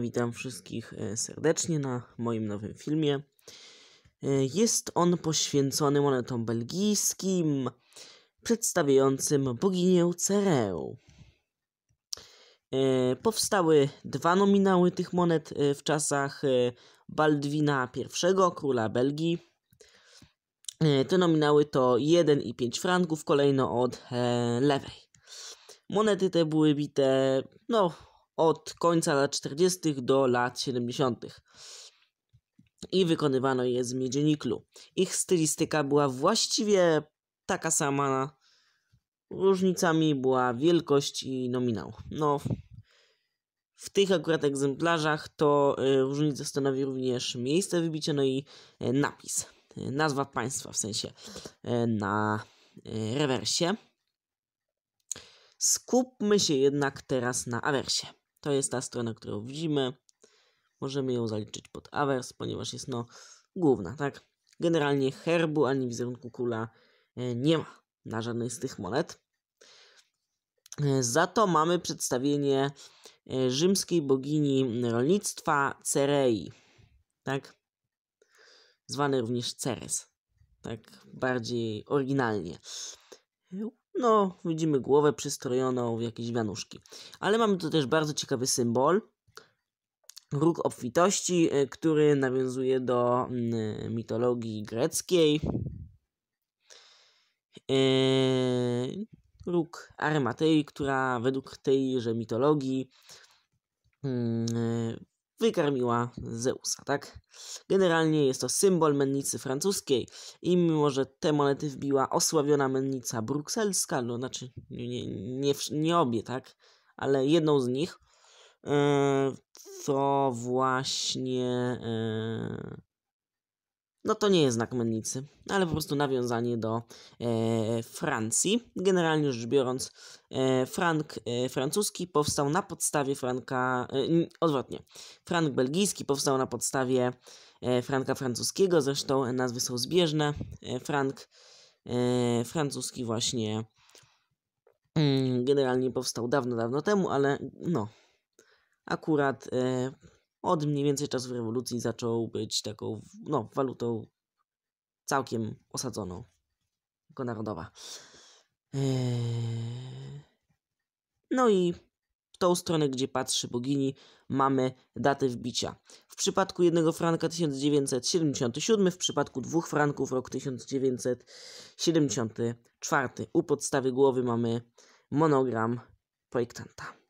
Witam wszystkich e, serdecznie na moim nowym filmie. E, jest on poświęcony monetom belgijskim, przedstawiającym boginię Cereu e, Powstały dwa nominały tych monet w czasach Baldwina I, króla Belgii. Te nominały to 1 i 5 franków, kolejno od lewej. Monety te były bite, no, od końca lat 40. do lat 70. I wykonywano je z miedzi Ich stylistyka była właściwie taka sama. Różnicami była wielkość i nominał. No, w tych akurat egzemplarzach to y, różnica stanowi również miejsce wybicia, no i y, napis. Nazwa państwa, w sensie y, na rewersie. Skupmy się jednak teraz na awersie. To jest ta strona, którą widzimy. Możemy ją zaliczyć pod awers, ponieważ jest no główna, tak? Generalnie herbu ani wizerunku kula e, nie ma na żadnej z tych monet. E, za to mamy przedstawienie e, rzymskiej bogini rolnictwa Cerei, tak? Zwany również Ceres, tak bardziej oryginalnie. No, widzimy głowę przystrojoną w jakieś wianuszki. Ale mamy tu też bardzo ciekawy symbol. Róg obfitości, e, który nawiązuje do mm, mitologii greckiej. E, róg Arymatei, która według tejże mitologii mm, wykarmiła Zeusa, tak? Generalnie jest to symbol mennicy francuskiej i mimo, że te monety wbiła osławiona mennica brukselska, no znaczy nie, nie, nie, nie obie, tak? Ale jedną z nich, yy, to właśnie... Yy, no to nie jest znak mennicy, ale po prostu nawiązanie do e, Francji. Generalnie rzecz biorąc, e, frank e, francuski powstał na podstawie franka, e, odwrotnie, frank belgijski powstał na podstawie e, franka francuskiego, zresztą nazwy są zbieżne. E, frank francuski właśnie mm, generalnie powstał dawno, dawno temu, ale no, akurat od mniej więcej czasów rewolucji zaczął być taką, no, walutą całkiem osadzoną, jako narodowa. Eee, no i w tą stronę, gdzie patrzy bogini, mamy datę wbicia. W przypadku jednego franka 1977, w przypadku dwóch franków rok 1974. U podstawy głowy mamy monogram projektanta.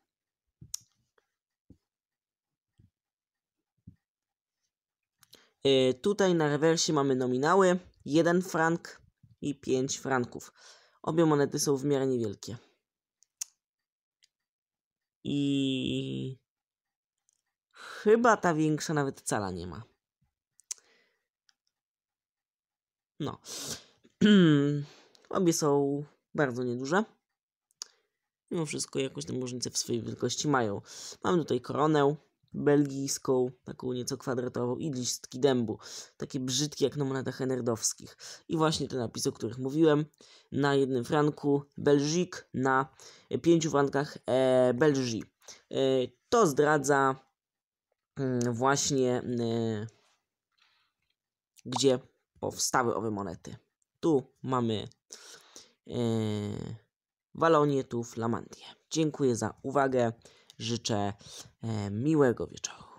E, tutaj na rewersie mamy nominały 1 frank i 5 franków. Obie monety są w miarę niewielkie. I chyba ta większa nawet cala nie ma. No. Obie są bardzo nieduże. Mimo wszystko jakąś tam różnicę w swojej wielkości mają. Mamy tutaj koronę, belgijską, taką nieco kwadratową i listki dębu. Takie brzydkie jak na monetach enerdowskich. I właśnie te napisy, o których mówiłem, na jednym franku Belgique, na pięciu frankach e, Belgii. E, to zdradza e, właśnie e, gdzie powstały owe monety. Tu mamy e, Walonię, tu Flamandię. Dziękuję za uwagę. Życzę e, miłego wieczoru.